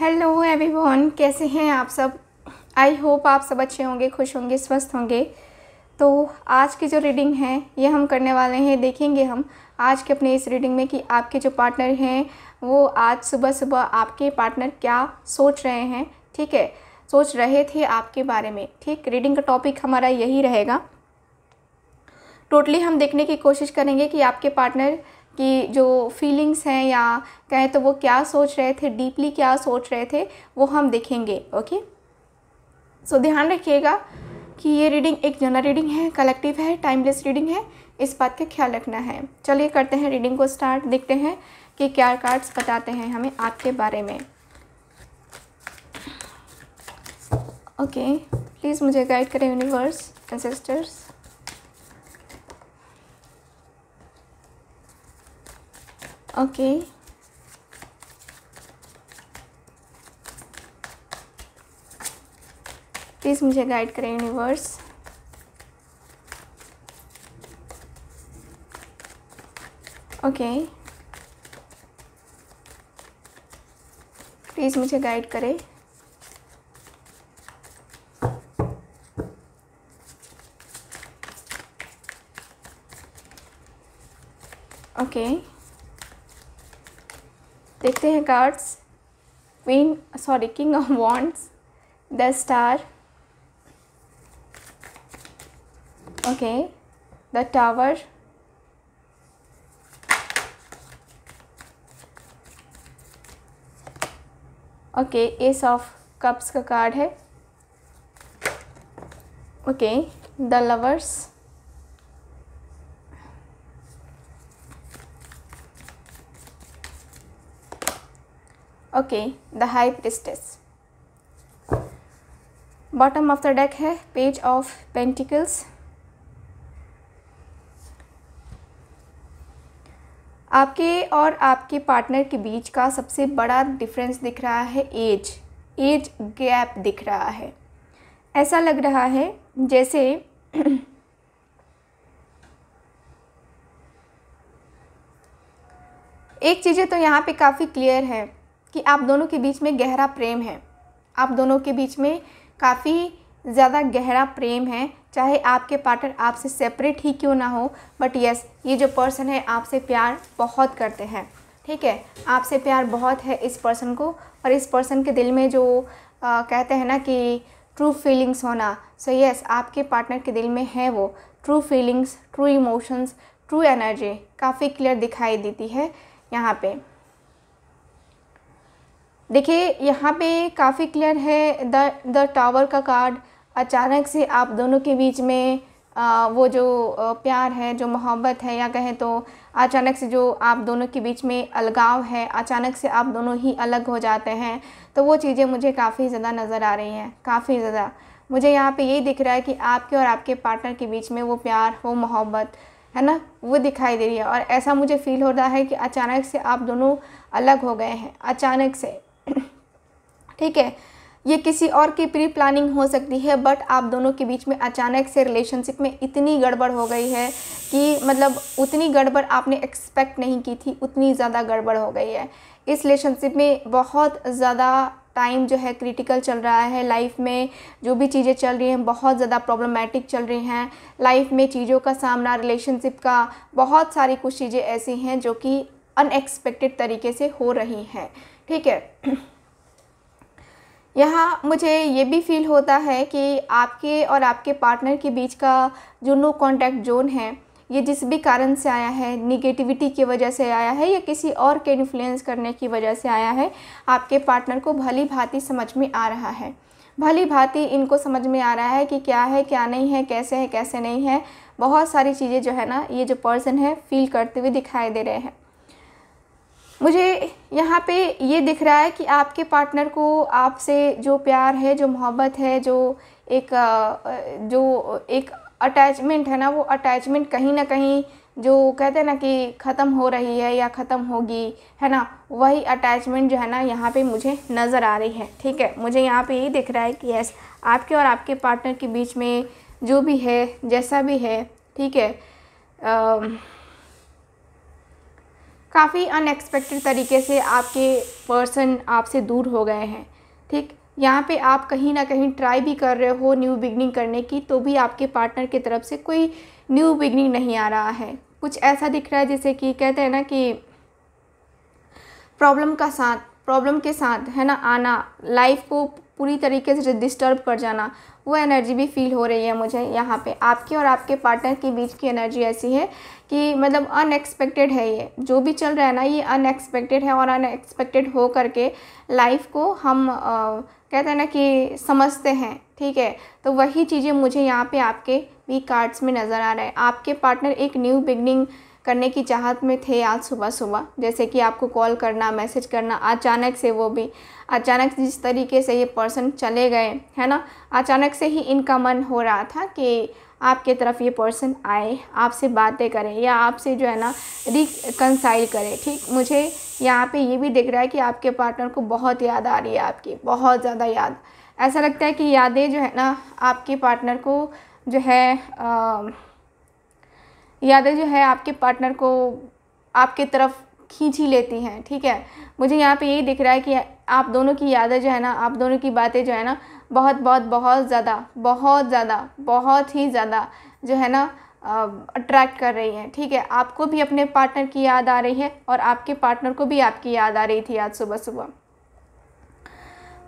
hello everyone कैसे हैं आप सब आई होप आप सब अच्छे होंगे खुश होंगे स्वस्थ होंगे तो आज की जो रीडिंग है ये हम करने वाले हैं देखेंगे हम आज के अपने इस रीडिंग में कि आपके जो पार्टनर हैं वो आज सुबह सुबह आपके पार्टनर क्या सोच रहे हैं ठीक है सोच रहे थे आपके बारे में ठीक रीडिंग का टॉपिक हमारा यही रहेगा टोटली हम देखने की कोशिश करेंगे कि आपके पार्टनर कि जो फीलिंग्स हैं या कहें तो वो क्या सोच रहे थे डीपली क्या सोच रहे थे वो हम देखेंगे ओके सो ध्यान रखिएगा कि ये रीडिंग एक जनरल रीडिंग है कलेक्टिव है टाइमलेस रीडिंग है इस बात का ख्याल रखना है चलिए करते हैं रीडिंग को स्टार्ट देखते हैं कि क्या कार्ड्स बताते हैं हमें आपके बारे में ओके okay, प्लीज़ मुझे गाइड करें यूनिवर्स एंसेस्टर्स okay प्लीज़ मुझे गाइड करें यूनिवर्स ओके प्लीज़ मुझे गाइड करें देखते हैं cards queen sorry king of wands the star okay the tower okay ace of cups का कार्ड है okay the lovers okay the high priestess bottom of the deck है page of pentacles आपके और आपके partner के बीच का सबसे बड़ा डिफरेंस दिख रहा है एज एज गैप दिख रहा है ऐसा लग रहा है जैसे एक चीज़ें तो यहाँ पे काफ़ी क्लियर है कि आप दोनों के बीच में गहरा प्रेम है आप दोनों के बीच में काफ़ी ज़्यादा गहरा प्रेम है चाहे आपके पार्टनर आपसे सेपरेट ही क्यों ना हो बट यस ये जो पर्सन है आपसे प्यार बहुत करते हैं ठीक है आपसे प्यार बहुत है इस पर्सन को और इस पर्सन के दिल में जो आ, कहते हैं ना कि ट्रू फीलिंग्स होना सो so यस yes, आपके पार्टनर के दिल में है वो true feelings true emotions true energy काफ़ी क्लियर दिखाई देती है यहाँ पे देखिए यहाँ पे काफ़ी क्लियर है द द टावर का कार्ड अचानक से आप दोनों के बीच में आ, वो जो प्यार है जो मोहब्बत है या कहें तो अचानक से जो आप दोनों के बीच में अलगाव है अचानक से आप दोनों ही अलग हो जाते हैं तो वो चीज़ें मुझे काफ़ी ज़्यादा नज़र आ रही हैं काफ़ी ज़्यादा मुझे यहाँ पे यही दिख रहा है कि आपके और आपके पार्टनर के बीच में वो प्यार वो मोहब्बत है ना वो दिखाई दे रही है और ऐसा मुझे फील हो रहा है कि अचानक से आप दोनों अलग हो गए हैं अचानक से ठीक है ये किसी और की प्री प्लानिंग हो सकती है बट आप दोनों के बीच में अचानक से रिलेशनशिप में इतनी गड़बड़ हो गई है कि मतलब उतनी गड़बड़ आपने एक्सपेक्ट नहीं की थी उतनी ज़्यादा गड़बड़ हो गई है इस रिलेशनशिप में बहुत ज़्यादा टाइम जो है क्रिटिकल चल रहा है लाइफ में जो भी चीज़ें चल रही हैं बहुत ज़्यादा प्रॉब्लमेटिक चल रही हैं लाइफ में चीज़ों का सामना रिलेशनशिप का बहुत सारी कुछ चीज़ें ऐसी हैं जो कि अनएक्सपेक्टेड तरीके से हो रही हैं ठीक है यहाँ मुझे ये भी फील होता है कि आपके और आपके पार्टनर के बीच का जो नो कॉन्टैक्ट जोन है ये जिस भी कारण से आया है निगेटिविटी की वजह से आया है या किसी और के इन्फ्लुएंस करने की वजह से आया है आपके पार्टनर को भली भांति समझ में आ रहा है भली भांति इनको समझ में आ रहा है कि क्या है क्या नहीं है कैसे है कैसे नहीं है बहुत सारी चीज़ें जो है ना ये जो पर्सन है फील करते हुए दिखाई दे रहे हैं मुझे यहाँ पे ये दिख रहा है कि आपके पार्टनर को आपसे जो प्यार है जो मोहब्बत है जो एक जो एक अटैचमेंट है ना वो अटैचमेंट कहीं ना कहीं जो कहते हैं ना कि ख़त्म हो रही है या ख़त्म होगी है ना वही अटैचमेंट जो है ना यहाँ पे मुझे नज़र आ रही है ठीक है मुझे यहाँ पे यही दिख रहा है कि यस आपके और आपके पार्टनर के बीच में जो भी है जैसा भी है ठीक है आ, काफ़ी अनएक्सपेक्टेड तरीके से आपके पर्सन आपसे दूर हो गए हैं ठीक यहाँ पे आप कहीं ना कहीं ट्राई भी कर रहे हो न्यू बिगनिंग करने की तो भी आपके पार्टनर की तरफ से कोई न्यू बिगनिंग नहीं आ रहा है कुछ ऐसा दिख रहा है जैसे कि कहते हैं ना कि प्रॉब्लम का साथ प्रॉब्लम के साथ है ना आना लाइफ को पूरी तरीके से डिस्टर्ब कर जाना वो एनर्जी भी फील हो रही है मुझे यहाँ पे आपके और आपके पार्टनर के बीच की एनर्जी ऐसी है कि मतलब अनएक्सपेक्टेड है ये जो भी चल रहा है ना ये अनएक्सपेक्टेड है और अनएक्सपेक्टेड हो करके लाइफ को हम आ, कहते हैं ना कि समझते हैं ठीक है तो वही चीज़ें मुझे यहाँ पे आपके वी कार्ड्स में नज़र आ रहा है आपके पार्टनर एक न्यू बिगनिंग करने की चाहत में थे आज सुबह सुबह जैसे कि आपको कॉल करना मैसेज करना अचानक से वो भी अचानक जिस तरीके से ये पर्सन चले गए है ना अचानक से ही इनका मन हो रहा था कि आपके तरफ ये पर्सन आए आपसे बातें करें या आपसे जो है ना रिकनसाइल करें ठीक मुझे यहाँ पे ये भी दिख रहा है कि आपके पार्टनर को बहुत याद आ रही है आपकी बहुत ज़्यादा याद ऐसा लगता है कि यादें जो है ना आपके पार्टनर को जो है आ, यादें जो है आपके पार्टनर को आपके तरफ खींच ही लेती हैं ठीक है मुझे यहाँ पे यही दिख रहा है कि आप दोनों की यादें जो है ना आप दोनों की बातें जो है ना बहुत बहुत बहुत ज़्यादा बहुत ज़्यादा बहुत ही ज़्यादा जो है ना अट्रैक्ट कर रही हैं ठीक है आपको भी अपने पार्टनर की याद आ रही है और आपके पार्टनर को भी आपकी याद आ रही थी आज सुबह सुबह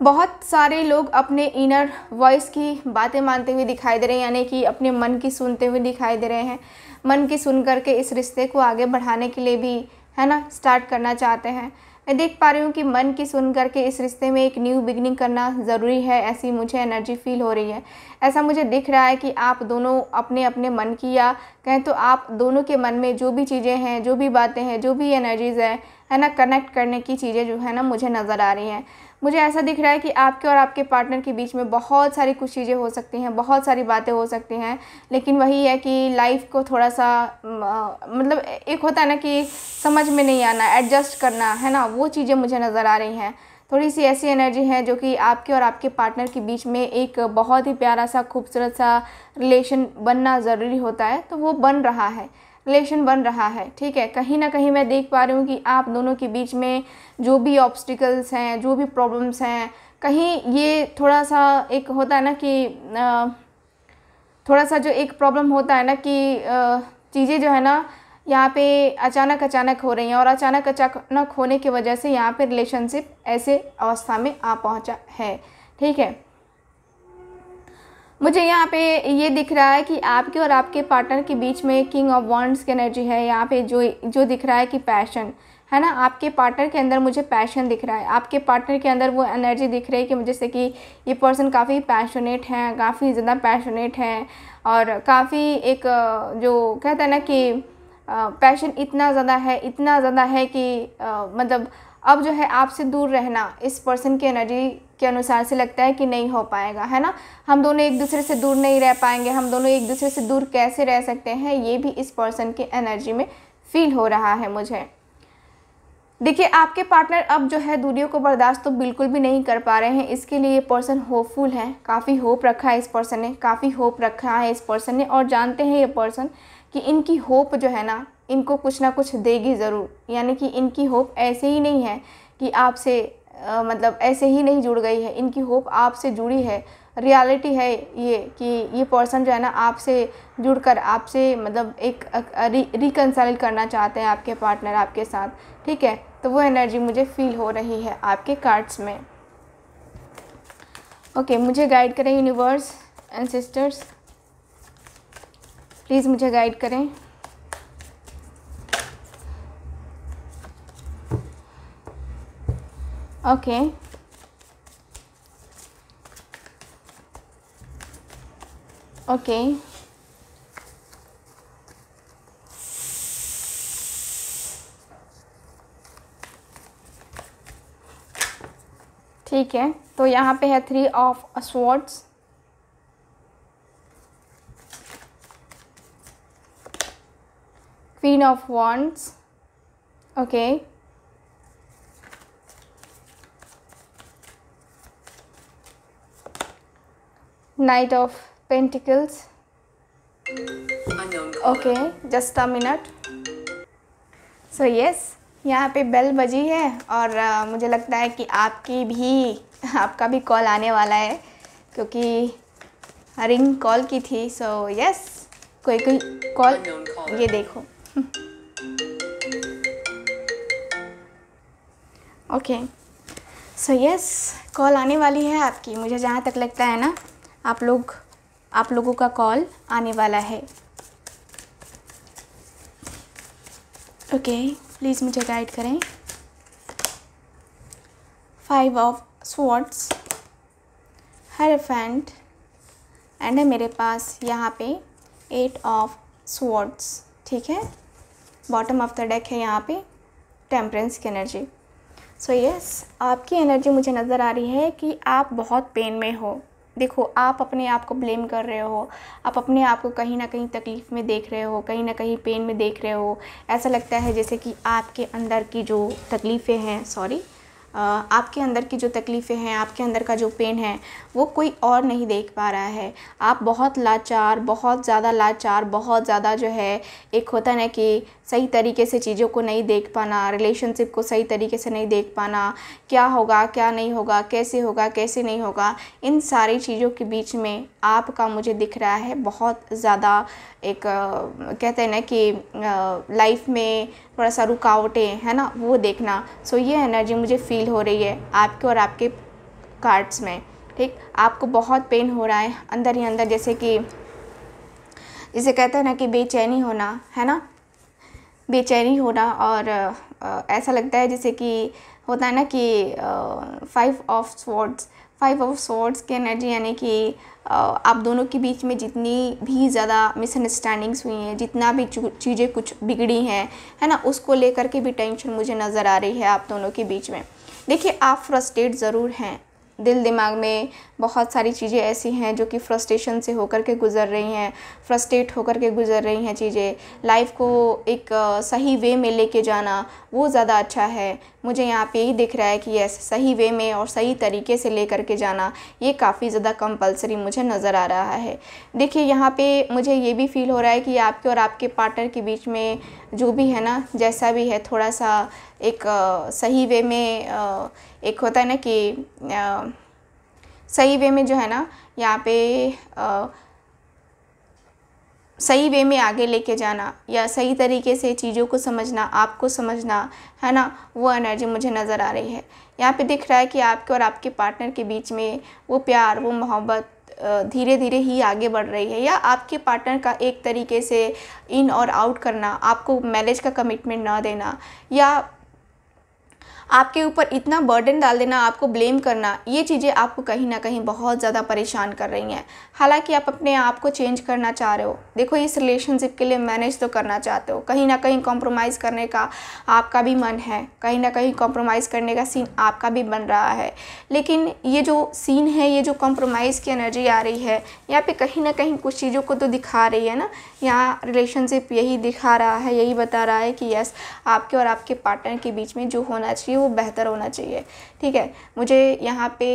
बहुत सारे लोग अपने इनर वॉइस की बातें मानते हुए दिखाई दे रहे हैं यानी कि अपने मन की सुनते हुए दिखाई दे रहे हैं मन की सुन करके इस रिश्ते को आगे बढ़ाने के लिए भी है ना स्टार्ट करना चाहते हैं मैं देख पा रही हूँ कि मन की सुन करके इस रिश्ते में एक न्यू बिगनिंग करना ज़रूरी है ऐसी मुझे एनर्जी फील हो रही है ऐसा मुझे दिख रहा है कि आप दोनों अपने अपने मन की या कहें तो आप दोनों के मन में जो भी चीज़ें हैं जो भी बातें हैं जो भी एनर्जीज़ है है ना कनेक्ट करने की चीज़ें जो है ना मुझे नज़र आ रही हैं मुझे ऐसा दिख रहा है कि आपके और आपके पार्टनर के बीच में बहुत सारी कुछ चीज़ें हो सकती हैं बहुत सारी बातें हो सकती हैं लेकिन वही है कि लाइफ को थोड़ा सा मतलब एक होता है ना कि समझ में नहीं आना एडजस्ट करना है ना वो चीज़ें मुझे नज़र आ रही हैं थोड़ी सी ऐसी एनर्जी है जो कि आपके और आपके पार्टनर के बीच में एक बहुत ही प्यारा सा खूबसूरत सा रिलेशन बनना ज़रूरी होता है तो वो बन रहा है रिलेशन बन रहा है ठीक है कहीं ना कहीं मैं देख पा रही हूँ कि आप दोनों के बीच में जो भी ऑब्स्टिकल्स हैं जो भी प्रॉब्लम्स हैं कहीं ये थोड़ा सा एक होता है ना कि थोड़ा सा जो एक प्रॉब्लम होता है ना कि चीज़ें जो है ना यहाँ पे अचानक अचानक हो रही हैं और अचानक अचानक होने की वजह से यहाँ पे रिलेशनशिप ऐसे अवस्था में आ पहुँचा है ठीक है मुझे यहाँ पे ये दिख रहा है कि आपके और आपके पार्टनर के बीच में किंग ऑफ वॉन्ड्स की एनर्जी है यहाँ पे जो जो दिख रहा है कि पैशन है ना आपके पार्टनर के अंदर मुझे पैशन दिख रहा है आपके पार्टनर के अंदर वो एनर्जी दिख रही है कि जैसे कि ये पर्सन काफ़ी पैशनेट है काफ़ी ज़्यादा पैशनेट हैं और काफ़ी एक जो कहते हैं ना कि पैशन इतना ज़्यादा है इतना ज़्यादा है कि मतलब अब जो है आपसे दूर रहना इस पर्सन की एनर्जी के अनुसार से लगता है कि नहीं हो पाएगा है ना हम दोनों एक दूसरे से दूर नहीं रह पाएंगे हम दोनों एक दूसरे से दूर कैसे रह सकते हैं ये भी इस पर्सन की एनर्जी में फील हो रहा है मुझे देखिए आपके पार्टनर अब जो है दूरियों को बर्दाश्त तो बिल्कुल भी नहीं कर पा रहे हैं इसके लिए ये पर्सन होपफुल है काफ़ी होप रखा है इस पर्सन ने काफ़ी होप रखा है इस पर्सन ने और जानते हैं ये पर्सन कि इनकी होप जो है ना इनको कुछ ना कुछ देगी ज़रूर यानी कि इनकी होप ऐसे ही नहीं है कि आपसे मतलब ऐसे ही नहीं जुड़ गई है इनकी होप आपसे जुड़ी है रियलिटी है ये कि ये पर्सन जो है ना आपसे जुड़कर आपसे मतलब एक रिकनसाइल करना चाहते हैं आपके पार्टनर आपके साथ ठीक है तो वो एनर्जी मुझे फील हो रही है आपके कार्ड्स में ओके okay, मुझे गाइड करें यूनिवर्स एंड सिस्टर्स प्लीज़ मुझे गाइड करें okay okay ठीक है तो यहाँ पे है three of swords queen of wands okay knight of pentacles okay just a minute so yes यहाँ पे बेल बजी है और uh, मुझे लगता है कि आपकी भी आपका भी कॉल आने वाला है क्योंकि रिंग कॉल की थी सो so, यस yes, कोई कोई कॉल ये देखो ओके सो यस कॉल आने वाली है आपकी मुझे जहाँ तक लगता है ना आप लोग आप लोगों का कॉल आने वाला है ओके प्लीज़ मुझे गाइड करें five of swords hierophant and है मेरे पास यहाँ पे एट ऑफ स्वॉट्स ठीक है बॉटम ऑफ द डेक है यहाँ पे टेम्परेंस की energy so so yes yes, आपकी एनर्जी मुझे नज़र आ रही है कि आप बहुत पेन में हो देखो आप अपने आप को ब्लेम कर रहे हो आप अपने आप को कहीं ना कहीं तकलीफ़ में देख रहे हो कहीं ना कहीं पेन में देख रहे हो ऐसा लगता है जैसे कि आपके अंदर की जो तकलीफ़ें हैं सॉरी आपके अंदर की जो तकलीफ़ें हैं आपके अंदर का जो पेन है वो कोई और नहीं देख पा रहा है आप बहुत लाचार बहुत ज़्यादा लाचार बहुत ज़्यादा जो है एक होता ना कि सही तरीके से चीज़ों को नहीं देख पाना रिलेशनशिप को सही तरीके से नहीं देख पाना क्या होगा क्या नहीं होगा कैसे होगा कैसे नहीं होगा इन सारी चीज़ों के बीच में आपका मुझे दिख रहा है बहुत ज़्यादा एक कहते हैं ना कि लाइफ में थोड़ा सा रुकावटें है ना वो देखना सो ये एनर्जी मुझे फ़ील हो रही है आपके और आपके कार्ड्स में ठीक आपको बहुत पेन हो रहा है अंदर ही अंदर जैसे कि जिसे कहते हैं ना कि बेचैनी होना है ना बेचैनी होना और ऐसा लगता है जैसे कि होता है ना कि five of swords five of swords की एनर्जी यानी कि आप दोनों के बीच में जितनी भी ज़्यादा मिसअंडरस्टैंडिंग्स हुई हैं जितना भी चीज़ें कुछ बिगड़ी हैं है ना उसको लेकर के भी टेंशन मुझे नज़र आ रही है आप दोनों के बीच में देखिए आप फ्रस्ट्रेट ज़रूर हैं दिल दिमाग में बहुत सारी चीज़ें ऐसी हैं जो कि फ्रस्ट्रेशन से होकर के गुज़र रही हैं फ्रस्ट्रेट होकर के गुज़र रही हैं चीज़ें लाइफ को एक सही वे में लेके जाना वो ज़्यादा अच्छा है मुझे यहाँ पे यही दिख रहा है कि यस सही वे में और सही तरीके से ले करके जाना ये काफ़ी ज़्यादा कंपलसरी मुझे नज़र आ रहा है देखिए यहाँ पे मुझे ये भी फील हो रहा है कि आपके और आपके पार्टनर के बीच में जो भी है ना जैसा भी है थोड़ा सा एक आ, सही वे में आ, एक होता है ना कि आ, सही वे में जो है ना यहाँ पे आ, सही वे में आगे लेके जाना या सही तरीके से चीज़ों को समझना आपको समझना है ना वो एनर्जी मुझे नज़र आ रही है यहाँ पे दिख रहा है कि आपके और आपके पार्टनर के बीच में वो प्यार वो मोहब्बत धीरे धीरे ही आगे बढ़ रही है या आपके पार्टनर का एक तरीके से इन और आउट करना आपको मैरिज का कमिटमेंट ना देना या आपके ऊपर इतना बर्डन डाल देना आपको ब्लेम करना ये चीज़ें आपको कहीं ना कहीं बहुत ज़्यादा परेशान कर रही हैं हालांकि आप अपने आप को चेंज करना चाह रहे हो देखो इस रिलेशनशिप के लिए मैनेज तो करना चाहते हो कहीं ना कहीं कॉम्प्रोमाइज़ करने का आपका भी मन है कहीं ना कहीं कॉम्प्रोमाइज़ करने का सीन आपका भी बन रहा है लेकिन ये जो सीन है ये जो कॉम्प्रोमाइज़ की एनर्जी आ रही है यहाँ पर कहीं ना कहीं कुछ चीज़ों को तो दिखा रही है ना यहाँ रिलेशनशिप यही दिखा रहा है यही बता रहा है कि यस आपके और आपके पार्टनर के बीच में जो होना चाहिए वो बेहतर होना चाहिए ठीक है मुझे यहाँ पे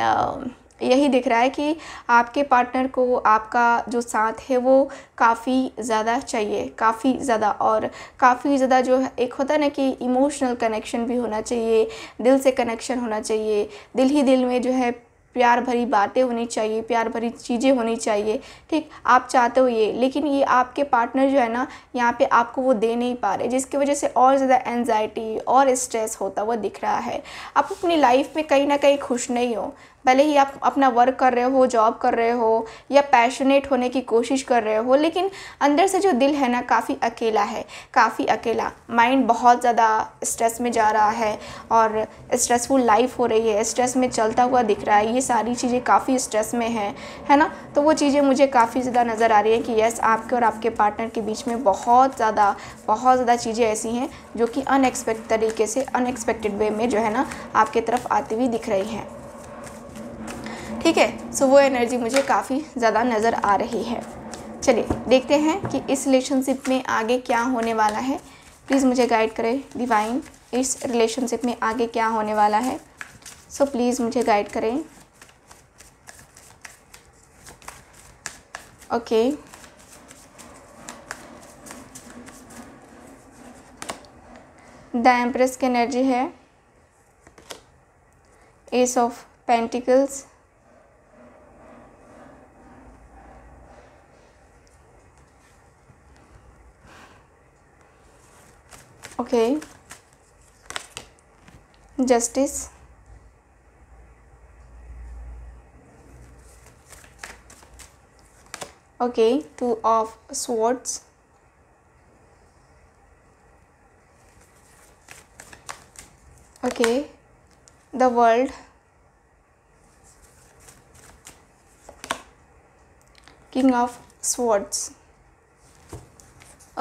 आ, यही दिख रहा है कि आपके पार्टनर को आपका जो साथ है वो काफ़ी ज़्यादा चाहिए काफ़ी ज़्यादा और काफ़ी ज़्यादा जो एक होता है ना कि इमोशनल कनेक्शन भी होना चाहिए दिल से कनेक्शन होना चाहिए दिल ही दिल में जो है प्यार भरी बातें होनी चाहिए प्यार भरी चीज़ें होनी चाहिए ठीक आप चाहते हो ये लेकिन ये आपके पार्टनर जो है ना यहाँ पे आपको वो दे नहीं पा रहे जिसकी वजह से और ज़्यादा एनजाइटी और स्ट्रेस होता हुआ दिख रहा है आप अपनी लाइफ में कहीं ना कहीं खुश नहीं हो भले ही आप अपना वर्क कर रहे हो जॉब कर रहे हो या पैशनेट होने की कोशिश कर रहे हो लेकिन अंदर से जो दिल है ना काफ़ी अकेला है काफ़ी अकेला माइंड बहुत ज़्यादा स्ट्रेस में जा रहा है और स्ट्रेसफुल लाइफ हो रही है स्ट्रेस में चलता हुआ दिख रहा है ये सारी चीज़ें काफ़ी स्ट्रेस में हैं है ना तो वो चीज़ें मुझे काफ़ी ज़्यादा नज़र आ रही हैं कि येस आपके और आपके पार्टनर के बीच में बहुत ज़्यादा बहुत ज़्यादा चीज़ें ऐसी हैं जो कि अनएक्सपेक्ट तरीके से अनएक्सपेक्टेड वे में जो है ना आपके तरफ आती हुई दिख रही हैं ठीक है सो so, वो एनर्जी मुझे काफ़ी ज़्यादा नज़र आ रही है चलिए देखते हैं कि इस रिलेशनशिप में आगे क्या होने वाला है प्लीज़ मुझे गाइड करें डिवाइन इस रिलेशनशिप में आगे क्या होने वाला है सो so, प्लीज़ मुझे गाइड करें okay द एम्प्रेस की एनर्जी है ace of pentacles okay justice okay two of swords okay the world king of swords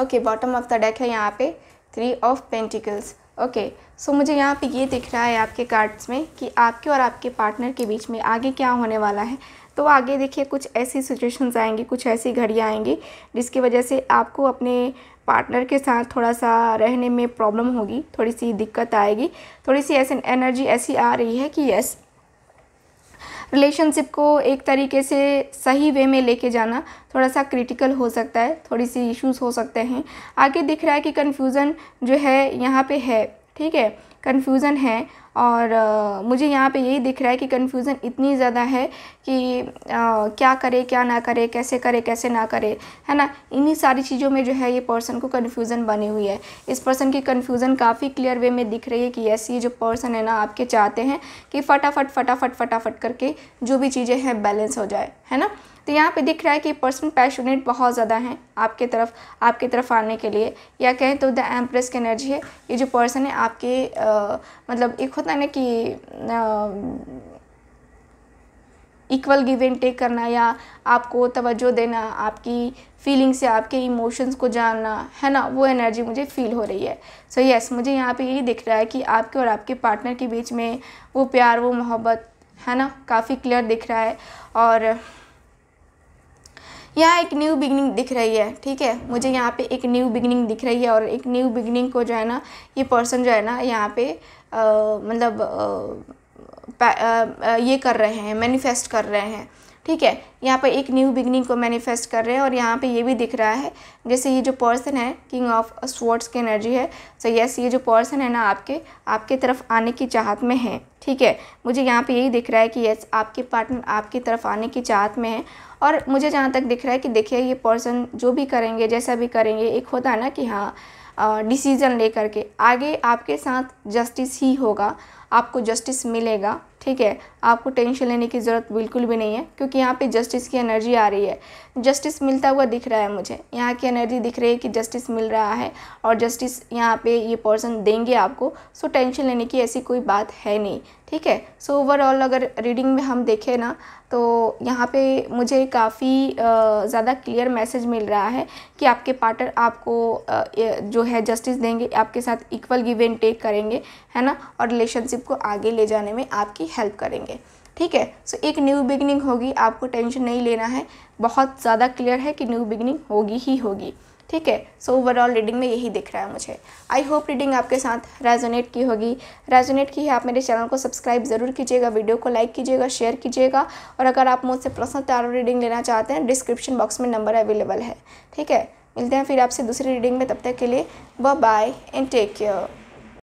okay bottom of the deck है यहाँ पे three of pentacles okay so so, मुझे यहाँ पे ये दिख रहा है आपके कार्ड्स में कि आपके और आपके पार्टनर के बीच में आगे क्या होने वाला है तो आगे देखिए कुछ ऐसी सिचुएशंस आएंगी कुछ ऐसी घड़ियाँ आएंगी जिसकी वजह से आपको अपने पार्टनर के साथ थोड़ा सा रहने में प्रॉब्लम होगी थोड़ी सी दिक्कत आएगी थोड़ी सी ऐसी एनर्जी ऐसी आ रही है कि यस रिलेशनशिप को एक तरीके से सही वे में लेके जाना थोड़ा सा क्रिटिकल हो सकता है थोड़ी सी इश्यूज हो सकते हैं आगे दिख रहा है कि कन्फ्यूज़न जो है यहाँ पे है ठीक है कन्फ्यूज़न है और आ, मुझे यहाँ पे यही दिख रहा है कि कन्फ्यूज़न इतनी ज़्यादा है कि आ, क्या करे क्या ना करे कैसे करे कैसे ना करे है ना इन्हीं सारी चीज़ों में जो है ये पर्सन को कन्फ्यूज़न बनी हुई है इस पर्सन की कन्फ्यूज़न काफ़ी क्लियर वे में दिख रही है कि यस ये जो पर्सन है ना आपके चाहते हैं कि फटाफट फटाफट फटाफट करके जो भी चीज़ें हैं बैलेंस हो जाए है ना तो यहाँ पे दिख रहा है कि पर्सन पैशनेट बहुत ज़्यादा हैं आपके तरफ आपकी तरफ आने के लिए या कहें तो द एम्प्रेस की एनर्जी है ये जो पर्सन है आपके आ, मतलब एक होता है ना कि इक्वल गिव एंड टेक करना या आपको तवज्जो देना आपकी फ़ीलिंग्स से आपके इमोशंस को जानना है ना वो एनर्जी मुझे फील हो रही है सो so, यस yes, मुझे यहाँ पे यही दिख रहा है कि आपके और आपके पार्टनर के बीच में वो प्यार वो मोहब्बत है ना काफ़ी क्लियर दिख रहा है और यहाँ एक न्यू बिगनिंग दिख रही है ठीक है मुझे यहाँ पे एक न्यू बिगनिंग दिख रही है और एक न्यू बिगनिंग को जो है ना ये पर्सन जो है ना यहाँ पे मतलब ये कर रहे हैं मैनिफेस्ट कर रहे हैं ठीक है यहाँ पर एक न्यू बिगनिंग को मैनिफेस्ट कर रहे हैं और यहाँ पे ये भी दिख रहा है जैसे ये जो पर्सन है किंग ऑफ स्पोर्ट्स की एनर्जी है सो so यस ये जो पर्सन है ना आपके आपके तरफ आने की चाहत में है ठीक है मुझे यहाँ पे यही दिख रहा है कि यस आपके पार्टनर आपकी तरफ आने की चाहत में है और मुझे जहाँ तक दिख रहा है कि देखिए ये पर्सन जो भी करेंगे जैसा भी करेंगे एक होता है ना कि हाँ डिसीज़न ले करके आगे आपके साथ जस्टिस ही होगा आपको जस्टिस मिलेगा ठीक है आपको टेंशन लेने की ज़रूरत बिल्कुल भी नहीं है क्योंकि यहाँ पे जस्टिस की एनर्जी आ रही है जस्टिस मिलता हुआ दिख रहा है मुझे यहाँ की एनर्जी दिख रही है कि जस्टिस मिल रहा है और जस्टिस यहाँ पे ये पर्सन देंगे आपको सो टेंशन लेने की ऐसी कोई बात है नहीं ठीक है सो ओवरऑल अगर रीडिंग में हम देखें ना तो यहाँ पर मुझे काफ़ी ज़्यादा क्लियर मैसेज मिल रहा है कि आपके पार्टनर आपको आ, जो है जस्टिस देंगे आपके साथ इक्वल गिव एंड टेक करेंगे है ना और रिलेशनशिप को आगे ले जाने में आपकी हेल्प करेंगे ठीक है सो एक न्यू बिगनिंग होगी आपको टेंशन नहीं लेना है बहुत ज़्यादा क्लियर है कि न्यू बिगनिंग होगी ही होगी ठीक है सो ओवरऑल रीडिंग में यही दिख रहा है मुझे आई होप रीडिंग आपके साथ रेजोनेट की होगी रेजोनेट की है आप मेरे चैनल को सब्सक्राइब ज़रूर कीजिएगा वीडियो को लाइक कीजिएगा शेयर कीजिएगा और अगर आप मुझसे पर्सनल तारो रीडिंग लेना चाहते हैं डिस्क्रिप्शन बॉक्स में नंबर अवेलेबल है ठीक है मिलते हैं फिर आपसे दूसरी रीडिंग में तब तक के लिए bye bye and take care